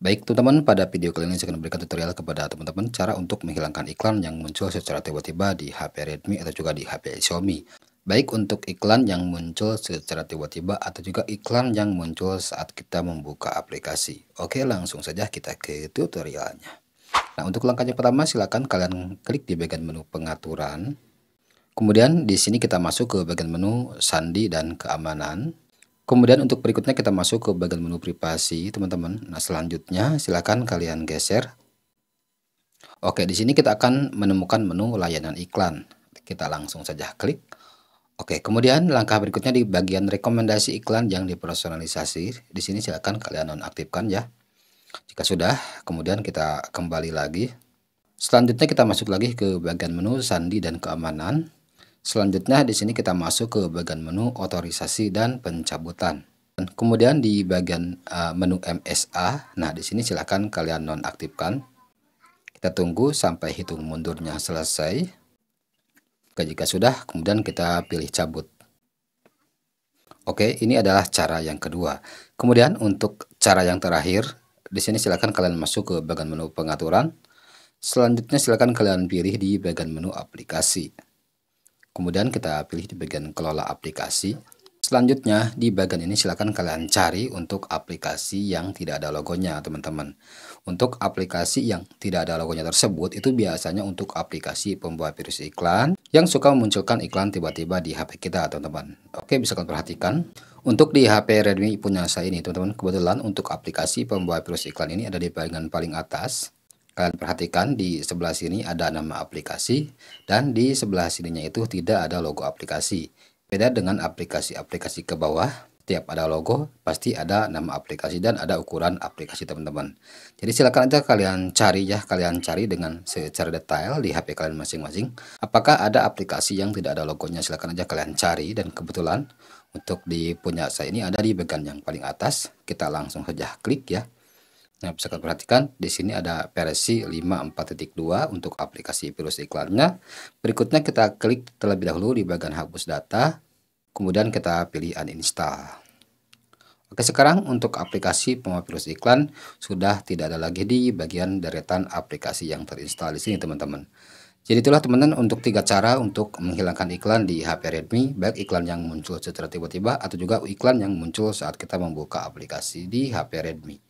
Baik teman-teman, pada video kali ini saya akan memberikan tutorial kepada teman-teman cara untuk menghilangkan iklan yang muncul secara tiba-tiba di HP Redmi atau juga di HP Xiaomi. Baik untuk iklan yang muncul secara tiba-tiba atau juga iklan yang muncul saat kita membuka aplikasi. Oke, langsung saja kita ke tutorialnya. Nah, untuk langkahnya pertama silakan kalian klik di bagian menu pengaturan. Kemudian di sini kita masuk ke bagian menu sandi dan keamanan. Kemudian untuk berikutnya kita masuk ke bagian menu privasi, teman-teman. Nah, selanjutnya silakan kalian geser. Oke, di sini kita akan menemukan menu layanan iklan. Kita langsung saja klik. Oke, kemudian langkah berikutnya di bagian rekomendasi iklan yang dipersonalisasi. Di sini silakan kalian nonaktifkan ya. Jika sudah, kemudian kita kembali lagi. Selanjutnya kita masuk lagi ke bagian menu sandi dan keamanan. Selanjutnya di sini kita masuk ke bagian menu otorisasi dan pencabutan. Kemudian di bagian uh, menu MSA, nah di sini silahkan kalian nonaktifkan. Kita tunggu sampai hitung mundurnya selesai. Jika sudah, kemudian kita pilih cabut. Oke, ini adalah cara yang kedua. Kemudian untuk cara yang terakhir, di sini silahkan kalian masuk ke bagian menu pengaturan. Selanjutnya silahkan kalian pilih di bagian menu aplikasi. Kemudian kita pilih di bagian kelola aplikasi. Selanjutnya, di bagian ini silakan kalian cari untuk aplikasi yang tidak ada logonya, teman-teman. Untuk aplikasi yang tidak ada logonya tersebut, itu biasanya untuk aplikasi pembawa virus iklan yang suka memunculkan iklan tiba-tiba di HP kita, teman-teman. Oke, bisa kalian perhatikan. Untuk di HP Redmi punya saya ini, teman-teman, kebetulan untuk aplikasi pembawa virus iklan ini ada di bagian paling atas. Kalian perhatikan di sebelah sini ada nama aplikasi dan di sebelah sininya itu tidak ada logo aplikasi. Beda dengan aplikasi-aplikasi ke bawah, tiap ada logo pasti ada nama aplikasi dan ada ukuran aplikasi teman-teman. Jadi silakan aja kalian cari ya, kalian cari dengan secara detail di HP kalian masing-masing. Apakah ada aplikasi yang tidak ada logonya? Silakan aja kalian cari dan kebetulan untuk di punya saya ini ada di bagian yang paling atas. Kita langsung saja klik ya. Nah, bisa kalian perhatikan di sini ada versi 54.2 untuk aplikasi virus iklannya. Berikutnya kita klik terlebih dahulu di bagian hapus data, kemudian kita pilih uninstall. Oke, sekarang untuk aplikasi pemapirus iklan sudah tidak ada lagi di bagian deretan aplikasi yang terinstall di sini, teman-teman. Jadi itulah teman-teman untuk tiga cara untuk menghilangkan iklan di HP Redmi, baik iklan yang muncul secara tiba-tiba atau juga iklan yang muncul saat kita membuka aplikasi di HP Redmi.